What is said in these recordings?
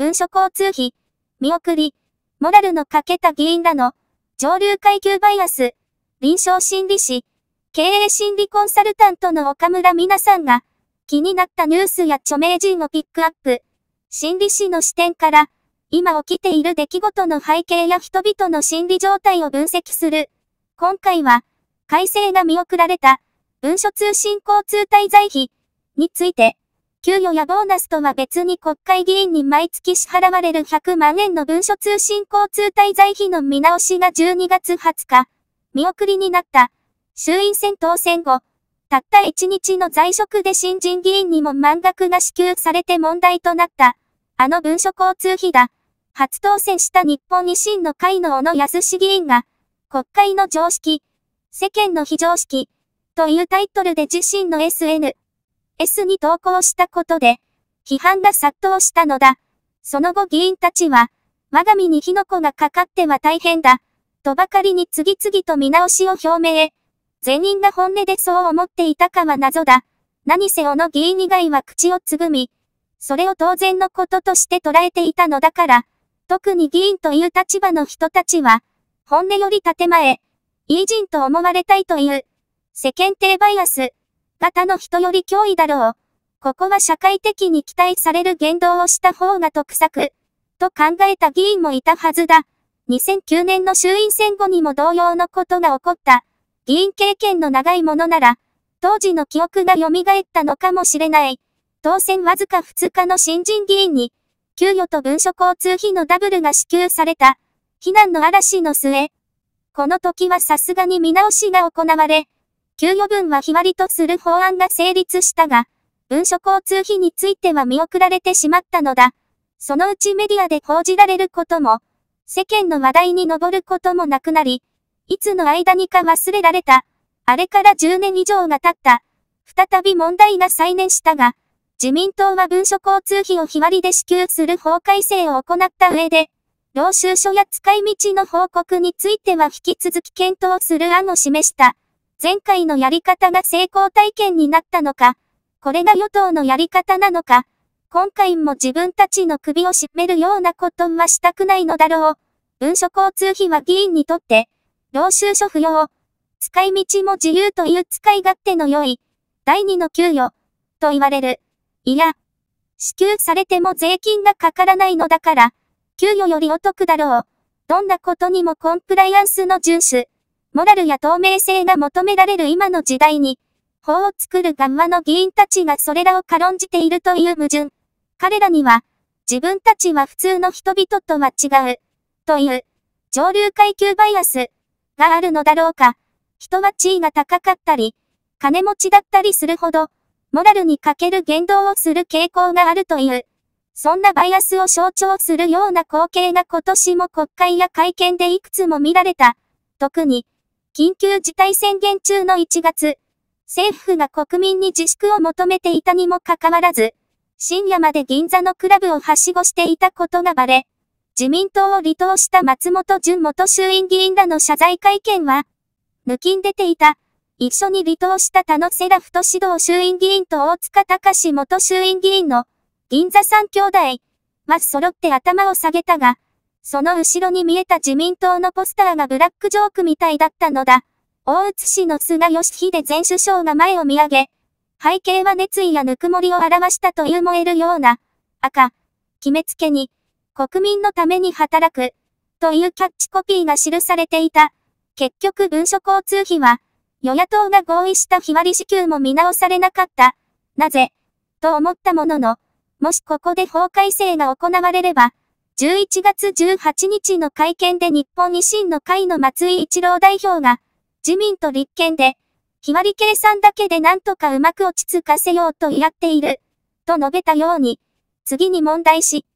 文書交通費、見送り、モラルの欠けた議員らの、上流階級バイアス、臨床心理士、経営心理コンサルタントの岡村美奈さんが、気になったニュースや著名人をピックアップ、心理士の視点から、今起きている出来事の背景や人々の心理状態を分析する。今回は、改正が見送られた、文書通信交通滞在費について、給与やボーナスとは別に国会議員に毎月支払われる100万円の文書通信交通滞在費の見直しが12月20日、見送りになった。衆院選当選後、たった1日の在職で新人議員にも満額が支給されて問題となった。あの文書交通費だ。初当選した日本維新の会の小野康市議員が、国会の常識、世間の非常識、というタイトルで自身の SN、S に投稿したことで、批判が殺到したのだ。その後議員たちは、我が身に火の粉がかかっては大変だ、とばかりに次々と見直しを表明全員が本音でそう思っていたかは謎だ。何せ小野議員以外は口をつぐみ、それを当然のこととして捉えていたのだから、特に議員という立場の人たちは、本音より建前、偉人と思われたいという、世間体バイアス、型の人より脅威だろう。ここは社会的に期待される言動をした方が得策。と考えた議員もいたはずだ。2009年の衆院選後にも同様のことが起こった。議員経験の長いものなら、当時の記憶が蘇ったのかもしれない。当選わずか2日の新人議員に、給与と文書交通費のダブルが支給された。避難の嵐の末、この時はさすがに見直しが行われ、給与分は日割りとする法案が成立したが、文書交通費については見送られてしまったのだ。そのうちメディアで報じられることも、世間の話題に上ることもなくなり、いつの間にか忘れられた。あれから10年以上が経った。再び問題が再燃したが、自民党は文書交通費を日割りで支給する法改正を行った上で、領収書や使い道の報告については引き続き検討する案を示した。前回のやり方が成功体験になったのか、これが与党のやり方なのか、今回も自分たちの首を絞めるようなことはしたくないのだろう。文書交通費は議員にとって、領収書不要。使い道も自由という使い勝手の良い、第二の給与、と言われる。いや、支給されても税金がかからないのだから、給与よりお得だろう。どんなことにもコンプライアンスの遵守。モラルや透明性が求められる今の時代に、法を作る側の議員たちがそれらを軽んじているという矛盾。彼らには、自分たちは普通の人々とは違う、という、上流階級バイアスがあるのだろうか。人は地位が高かったり、金持ちだったりするほど、モラルに欠ける言動をする傾向があるという。そんなバイアスを象徴するような光景が今年も国会や会見でいくつも見られた。特に、緊急事態宣言中の1月、政府が国民に自粛を求めていたにもかかわらず、深夜まで銀座のクラブをはしごしていたことがバレ、自民党を離党した松本純元衆院議員らの謝罪会見は、抜きん出ていた、一緒に離党した田野瀬良太指導衆院議員と大塚隆元衆院議員の、銀座三兄弟は揃って頭を下げたが、その後ろに見えた自民党のポスターがブラックジョークみたいだったのだ。大津市の菅義偉前首相が前を見上げ、背景は熱意やぬくもりを表したという燃えるような、赤、決めつけに、国民のために働く、というキャッチコピーが記されていた。結局文書交通費は、与野党が合意した日割り支給も見直されなかった。なぜ、と思ったものの、もしここで法改正が行われれば、11月18日の会見で日本維新の会の松井一郎代表が、自民と立憲で、日割り計算だけでなんとかうまく落ち着かせようとやっている、と述べたように、次に問題視、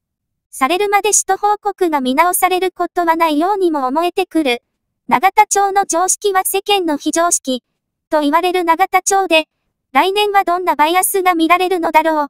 されるまで使都報告が見直されることはないようにも思えてくる。長田町の常識は世間の非常識、と言われる長田町で、来年はどんなバイアスが見られるのだろう。